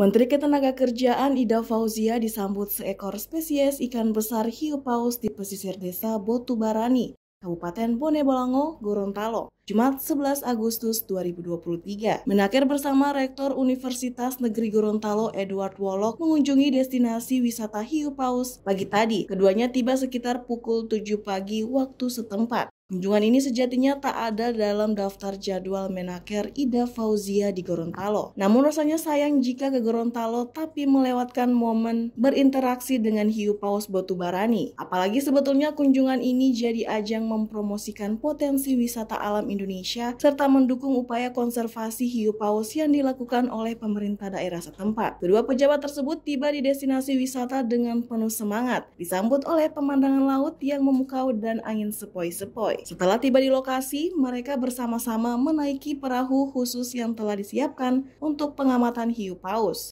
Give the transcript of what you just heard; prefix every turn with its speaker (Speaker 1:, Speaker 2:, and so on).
Speaker 1: Menteri Ketenagakerjaan Ida Fauzia disambut seekor spesies ikan besar hiu paus di pesisir desa Botubarani, Kabupaten Bone Bolango, Gorontalo, Jumat 11 Agustus 2023. Menakir bersama Rektor Universitas Negeri Gorontalo Edward Wolok mengunjungi destinasi wisata hiu paus pagi tadi. Keduanya tiba sekitar pukul 7 pagi waktu setempat. Kunjungan ini sejatinya tak ada dalam daftar jadwal Menaker Ida Fauzia di Gorontalo. Namun rasanya sayang jika ke Gorontalo tapi melewatkan momen berinteraksi dengan hiu paus Botubarani. Apalagi sebetulnya kunjungan ini jadi ajang mempromosikan potensi wisata alam Indonesia serta mendukung upaya konservasi hiu paus yang dilakukan oleh pemerintah daerah setempat. Kedua pejabat tersebut tiba di destinasi wisata dengan penuh semangat, disambut oleh pemandangan laut yang memukau dan angin sepoi-sepoi. Setelah tiba di lokasi, mereka bersama-sama menaiki perahu khusus yang telah disiapkan untuk pengamatan hiu paus.